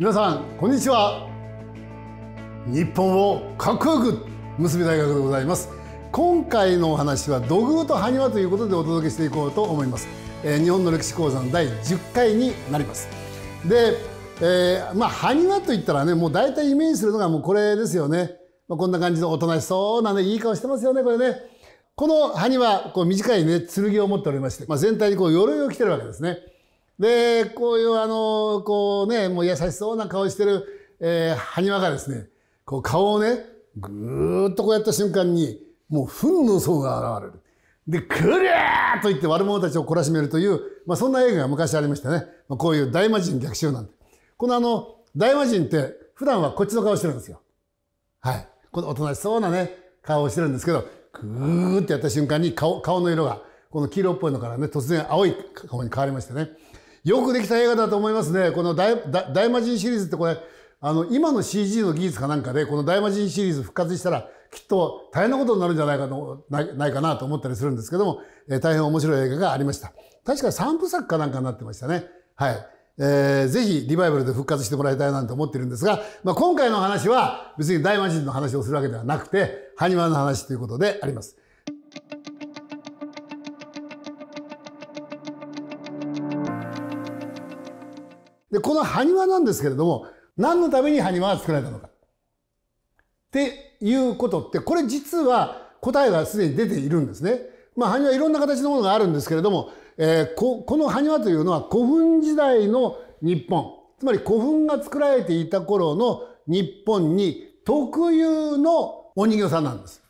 皆さんこんにちは日本をかっこよく結び大学でございます今回のお話は土偶と埴輪ということでお届けしていこうと思います、えー、日本の歴史講座の第10回になりますで、えー、まあ埴輪といったらねもう大体イメージするのがもうこれですよね、まあ、こんな感じのおとなしそうなねいい顔してますよねこれねこの埴輪こう短いね剣を持っておりまして、まあ、全体にこう鎧を着てるわけですねで、こういうあの、こうね、もう優しそうな顔してる、えー、埴輪がですね、こう顔をね、ぐーっとこうやった瞬間に、もう糞の層が現れる。で、くりゃーと言って悪者たちを懲らしめるという、まあそんな映画が昔ありましたね。まあ、こういう大魔神逆襲なんて。このあの、大魔神って普段はこっちの顔してるんですよ。はい。このおとなしそうなね、顔をしてるんですけど、ぐーってやった瞬間に顔、顔の色が、この黄色っぽいのからね、突然青い顔に変わりましてね。よくできた映画だと思いますね。この大大魔神シリーズってこれ、あの、今の CG の技術かなんかで、この大魔神シリーズ復活したら、きっと大変なことになるんじゃないかのないかなと思ったりするんですけども、えー、大変面白い映画がありました。確か3部作かなんかになってましたね。はい。えー、ぜひリバイバルで復活してもらいたいなと思ってるんですが、まあ、今回の話は別に大魔神の話をするわけではなくて、埴輪の話ということであります。で、この埴輪なんですけれども、何のために埴輪が作られたのか。っていうことって、これ実は答えがすでに出ているんですね。まあ、埴輪いろんな形のものがあるんですけれども、えー、ここの埴輪というのは古墳時代の日本、つまり古墳が作られていた頃の日本に特有のお人形さんなんです。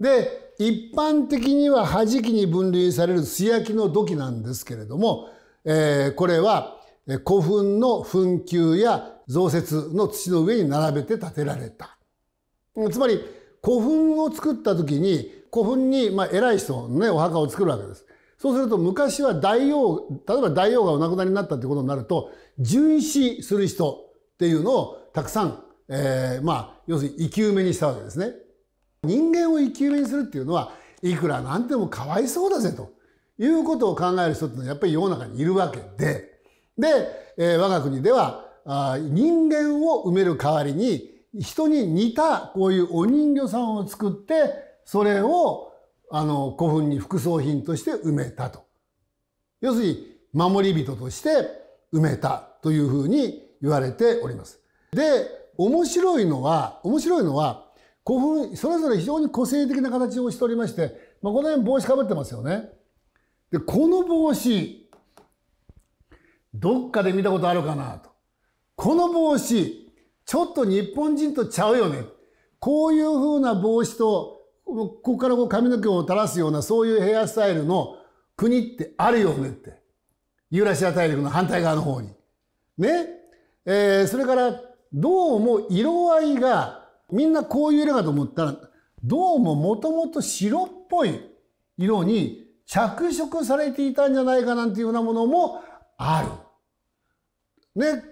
で、一般的には弾きに分類される素焼きの土器なんですけれども、えー、これは古墳の墳丘や増設の土の上に並べて建てられた。つまり古墳を作った時に古墳にまあ偉い人のねお墓を作るわけです。そうすると昔は大王、例えば大王がお亡くなりになったってことになると、巡死する人っていうのをたくさん、えー、まあ、要するに生き埋めにしたわけですね。人間を生き埋めにするっていうのは、いくらなんでもかわいそうだぜということを考える人ってのはやっぱり世の中にいるわけで、で、えー、我が国ではあ人間を埋める代わりに人に似たこういうお人形さんを作ってそれをあの古墳に副葬品として埋めたと。要するに守り人として埋めたというふうに言われております。で面白いのは面白いのは古墳それぞれ非常に個性的な形をしておりまして、まあ、この辺帽子かぶってますよね。でこの帽子どっかで見たことあるかなと。この帽子、ちょっと日本人とちゃうよね。こういう風な帽子と、ここからこう髪の毛を垂らすような、そういうヘアスタイルの国ってあるよねって。ユーラシア大陸の反対側の方に。ね。えー、それから、どうも色合いが、みんなこういう色かと思ったら、どうももともと白っぽい色に着色されていたんじゃないかなんていうようなものもある。ね。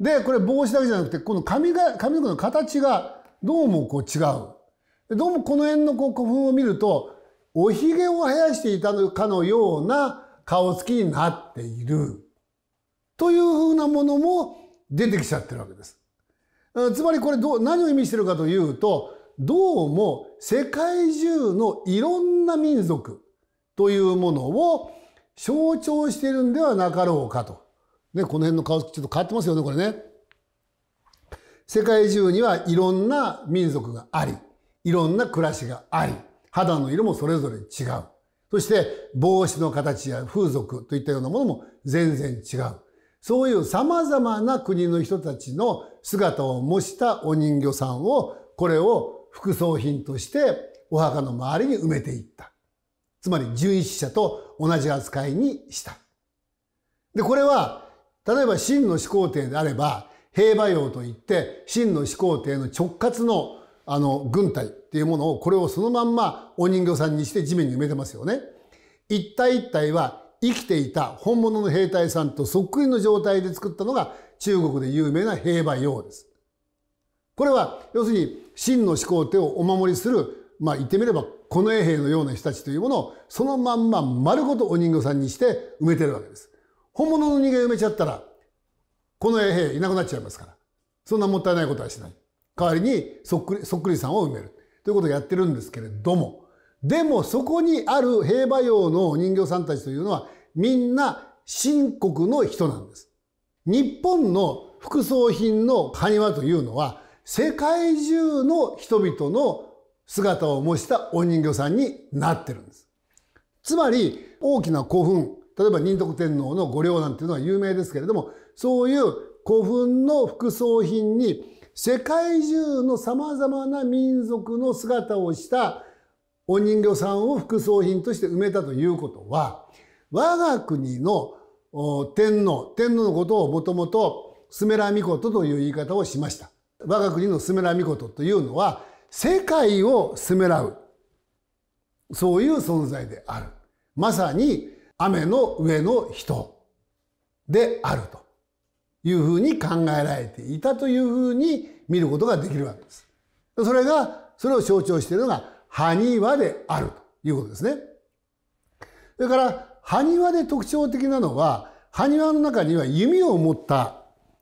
で、これ帽子だけじゃなくて、この髪が、髪の毛の形がどうもこう違う。どうもこの辺のこう古墳を見ると、おひげを生やしていたのかのような顔つきになっている。というふうなものも出てきちゃってるわけです。つまりこれどう、何を意味してるかというと、どうも世界中のいろんな民族というものを象徴しているんではなかろうかと。ね、この辺の顔ちょっと変わってますよね、これね。世界中にはいろんな民族があり、いろんな暮らしがあり、肌の色もそれぞれ違う。そして帽子の形や風俗といったようなものも全然違う。そういう様々な国の人たちの姿を模したお人形さんを、これを副葬品としてお墓の周りに埋めていった。つまり11社と同じ扱いにした。で、これは、例えば真の始皇帝であれば、兵馬俑といって、真の始皇帝の直轄の、あの、軍隊っていうものを、これをそのまんまお人形さんにして地面に埋めてますよね。一体一体は生きていた本物の兵隊さんとそっくりの状態で作ったのが中国で有名な兵馬俑です。これは、要するに、真の始皇帝をお守りするまあ言ってみれば近衛兵のような人たちというものをそのまんま丸ごとお人形さんにして埋めてるわけです。本物の人間埋めちゃったら近衛兵いなくなっちゃいますから。そんなもったいないことはしない。代わりにそっくり、そっくりさんを埋める。ということをやってるんですけれども。でもそこにある兵馬用のお人形さんたちというのはみんな秦国の人なんです。日本の副葬品の埴輪というのは世界中の人々の姿を模したお人形さんになってるんです。つまり大きな古墳、例えば仁徳天皇の御陵なんていうのは有名ですけれども、そういう古墳の副葬品に世界中の様々な民族の姿をしたお人形さんを副葬品として埋めたということは、我が国の天皇、天皇のことをもともとスメラミコトという言い方をしました。我が国のスメラミコトというのは、世界をすめらうそういう存在であるまさに雨の上の人であるというふうに考えられていたというふうに見ることができるわけです。それがそれを象徴しているのが埴輪であるということですね。それから埴輪で特徴的なのは埴輪の中には弓を持った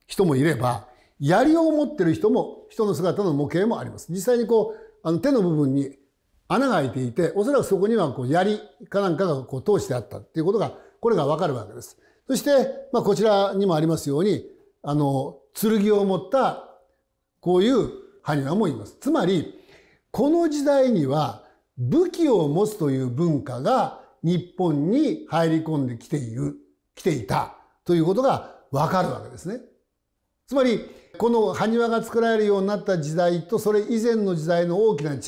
人もいれば槍を持ってる人も、人の姿の模型もあります。実際にこう、あの手の部分に穴が開いていて、おそらくそこにはこう槍かなんかがこう通してあったっていうことが、これがわかるわけです。そして、まあ、こちらにもありますように、あの、剣を持った、こういう埴輪もいます。つまり、この時代には武器を持つという文化が日本に入り込んできている、来ていたということがわかるわけですね。つまり、この埴輪が作られるようになった時代とそれ以前の時代の大きな違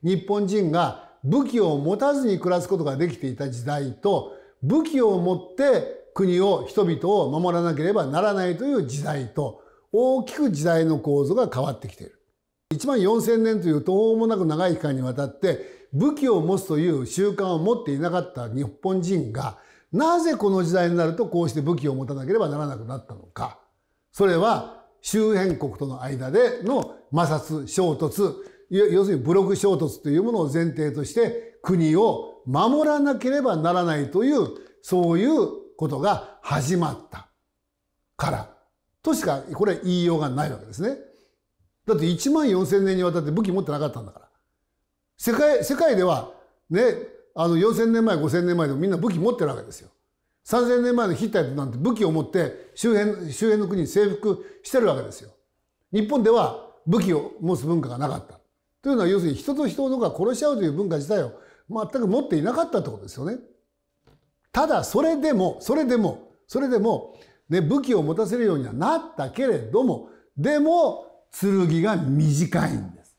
い日本人が武器を持たずに暮らすことができていた時代と武器を持って国を人々を守らなければならないという時代と大きく時代の構造が変わってきている1万4,000年という途方もなく長い期間にわたって武器を持つという習慣を持っていなかった日本人がなぜこの時代になるとこうして武器を持たなければならなくなったのかそれは周辺国との間での摩擦、衝突、要するに武力衝突というものを前提として国を守らなければならないという、そういうことが始まったからとしかこれ言いようがないわけですね。だって1万4000年にわたって武器持ってなかったんだから。世界、世界ではね、あの4000年前、5000年前でもみんな武器持ってるわけですよ。3000年前のヒッタイトなんて武器を持って周辺、周辺の国に征服してるわけですよ。日本では武器を持つ文化がなかった。というのは要するに人と人とか殺し合うという文化自体を全く持っていなかったってことですよね。ただそれでも、それでも、それでも、ね、武器を持たせるようにはなったけれども、でも、剣が短いんです。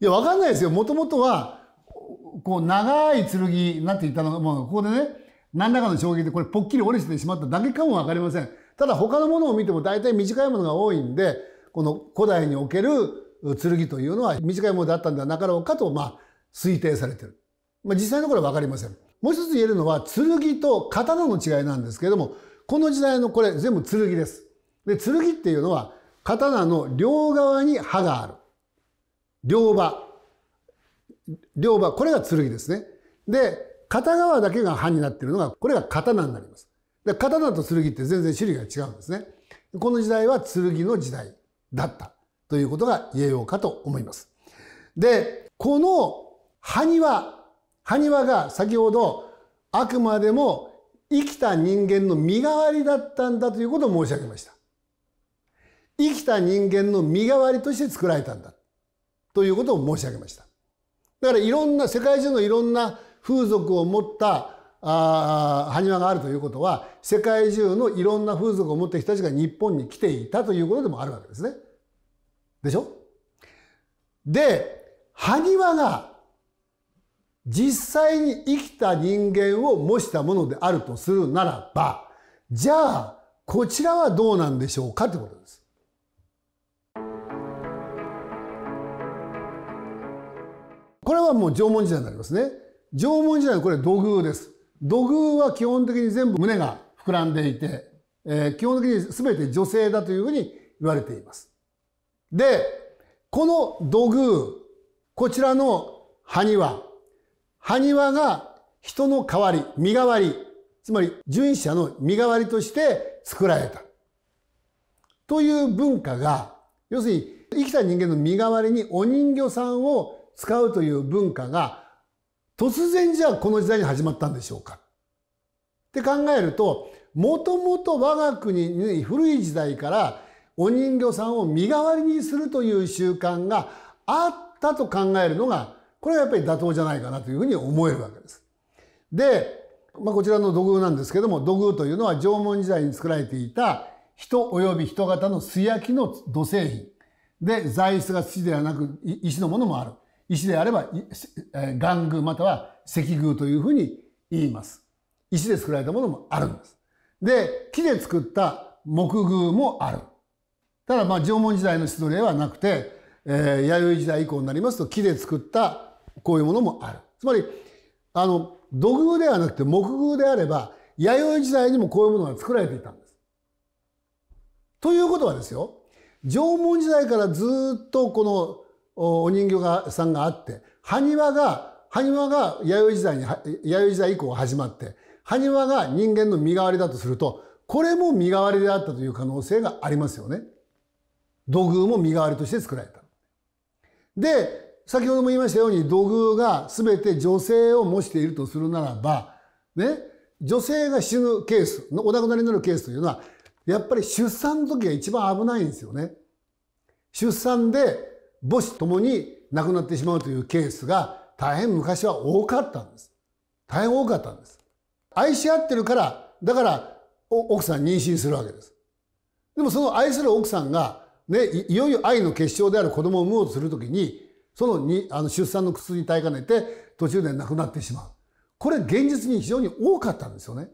いや、わかんないですよ。もともとは、こう長い剣、なんて言ったのが、ここでね、何らかの衝撃でこれぽっきり折れてしまっただけかもわかりません。ただ他のものを見ても大体短いものが多いんで、この古代における剣というのは短いものだったんではなかろうかと、まあ、推定されてる。まあ、実際のこれはわかりません。もう一つ言えるのは、剣と刀の違いなんですけれども、この時代のこれ全部剣です。で、剣っていうのは、刀の両側に刃がある。両刃。両刃、これが剣ですね。で、片側だけが刃になってるのが、これが刀になります。で、刀と剣って全然種類が違うんですね。この時代は剣の時代だったということが言えようかと思います。で、この埴輪、埴輪が先ほどあくまでも生きた人間の身代わりだったんだということを申し上げました。生きた人間の身代わりとして作られたんだということを申し上げました。だからいろんな世界中のいろんな風俗を持ったあ埴輪があるということは世界中のいろんな風俗を持った人たちが日本に来ていたということでもあるわけですね。でしょで埴輪が実際に生きた人間を模したものであるとするならばじゃあこちらはどうなんでしょうかということです。これはもう縄文時代になりますね。縄文時代これ土偶です。土偶は基本的に全部胸が膨らんでいて、えー、基本的に全て女性だというふうに言われています。で、この土偶、こちらの埴輪。埴輪が人の代わり、身代わり、つまり殉者の身代わりとして作られた。という文化が、要するに生きた人間の身代わりにお人形さんを使うという文化が突然じゃあこの時代に始まったんでしょうかって考えるともともと我が国に古い時代からお人形さんを身代わりにするという習慣があったと考えるのがこれはやっぱり妥当じゃないかなというふうに思えるわけです。で、まあ、こちらの土偶なんですけども土偶というのは縄文時代に作られていた人及び人型の素焼きの土製品で材質が土ではなく石のものもある。石であれば、玩具または石具というふうに言います。石で作られたものもあるんです。で、木で作った木偶もある。ただ、まあ、縄文時代の出土例はなくて、えー、弥生時代以降になりますと木で作ったこういうものもある。つまり、あの、土偶ではなくて木偶であれば、弥生時代にもこういうものが作られていたんです。ということはですよ、縄文時代からずっとこのお人形がさんがあって埴輪が埴輪が弥生時代に弥生時代以降始まって埴輪が人間の身代わりだとするとこれも身代わりであったという可能性がありますよね。土偶も身代わりとして作られた。で先ほども言いましたように土偶が全て女性を模しているとするならばね女性が死ぬケースお亡くなりになるケースというのはやっぱり出産の時が一番危ないんですよね。出産で母子ともに亡くなってしまうというケースが大変昔は多かったんです。大変多かったんです。愛し合ってるから、だから奥さん妊娠するわけです。でもその愛する奥さんが、ね、いよいよ愛の結晶である子供を産もうとするときに、そのにあの出産の苦痛に耐えかねて途中で亡くなってしまう。これ現実に非常に多かったんですよね。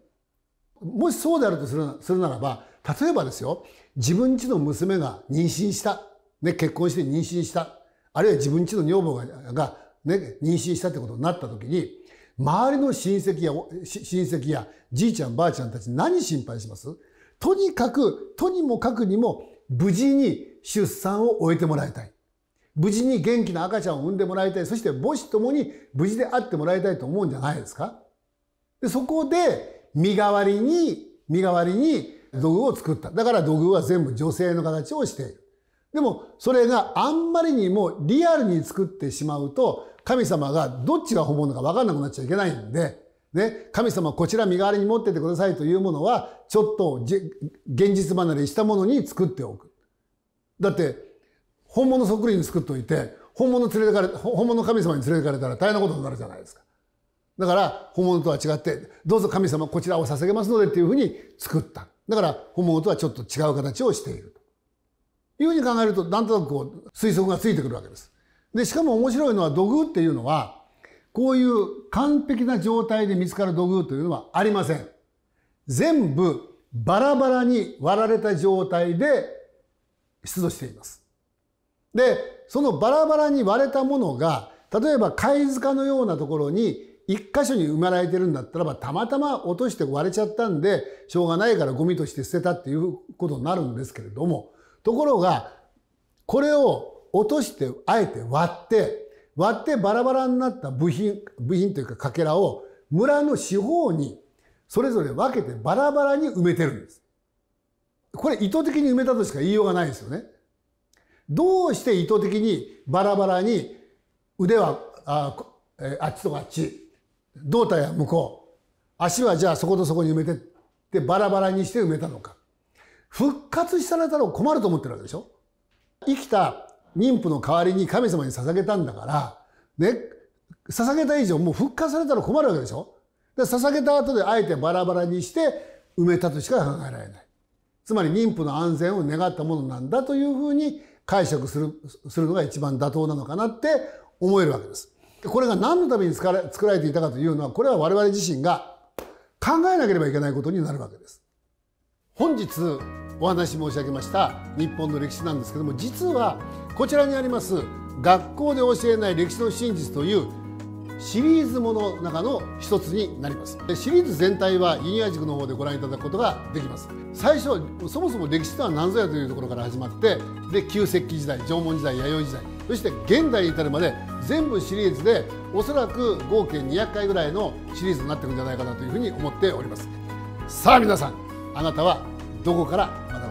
もしそうであるとするならば、例えばですよ、自分ちの娘が妊娠した。ね、結婚して妊娠した、あるいは自分家の女房が、がね、妊娠したってことになった時に、周りの親戚や、親戚や、じいちゃんばあちゃんたち何心配しますとにかく、とにもかくにも、無事に出産を終えてもらいたい。無事に元気な赤ちゃんを産んでもらいたい。そして母子ともに無事であってもらいたいと思うんじゃないですかでそこで、身代わりに、身代わりに土偶を作った。だから土偶は全部女性の形をしている。でもそれがあんまりにもリアルに作ってしまうと神様がどっちが本物か分かんなくなっちゃいけないんで、ね、神様こちら身代わりに持っててくださいというものはちょっと現実離れしたものに作っておく。だって本物そっくりに作っておいて本物連れてかれ本物神様に連れてかれたら大変なことになるじゃないですか。だから本物とは違ってどうぞ神様こちらを捧げますのでっていうふうに作った。だから本物とはちょっと違う形をしている。いうふうに考えると、なんとなくこう、推測がついてくるわけです。で、しかも面白いのは、土偶っていうのは、こういう完璧な状態で見つかる土偶というのはありません。全部バラバラに割られた状態で出土しています。で、そのバラバラに割れたものが、例えば貝塚のようなところに一箇所に埋められてるんだったらば、たまたま落として割れちゃったんで、しょうがないからゴミとして捨てたっていうことになるんですけれども、ところがこれを落としてあえて割って割ってバラバラになった部品部品というか欠片を村の四方にそれぞれ分けてバラバラに埋めてるんです。これ意図的に埋めたとしか言いようがないですよね。どうして意図的にバラバラに腕はああっちとかあっち胴体は向こう足はじゃあそことそこに埋めてってバラバラにして埋めたのか。復活されたら困ると思ってるわけでしょ生きた妊婦の代わりに神様に捧げたんだから、ね、捧げた以上もう復活されたら困るわけでしょで捧げた後であえてバラバラにして埋めたとしか考えられない。つまり妊婦の安全を願ったものなんだというふうに解釈するするのが一番妥当なのかなって思えるわけです。これが何のために作られていたかというのはこれは我々自身が考えなければいけないことになるわけです。本日お話申し上げました日本の歴史なんですけども実はこちらにあります「学校で教えない歴史の真実」というシリーズもの中の一つになりますシリーズ全体はユニア塾の方でご覧いただくことができます最初そもそも歴史とは何ぞやというところから始まってで旧石器時代縄文時代弥生時代そして現代に至るまで全部シリーズでおそらく合計200回ぐらいのシリーズになっていくんじゃないかなというふうに思っておりますさあ皆さんあなたはどこから学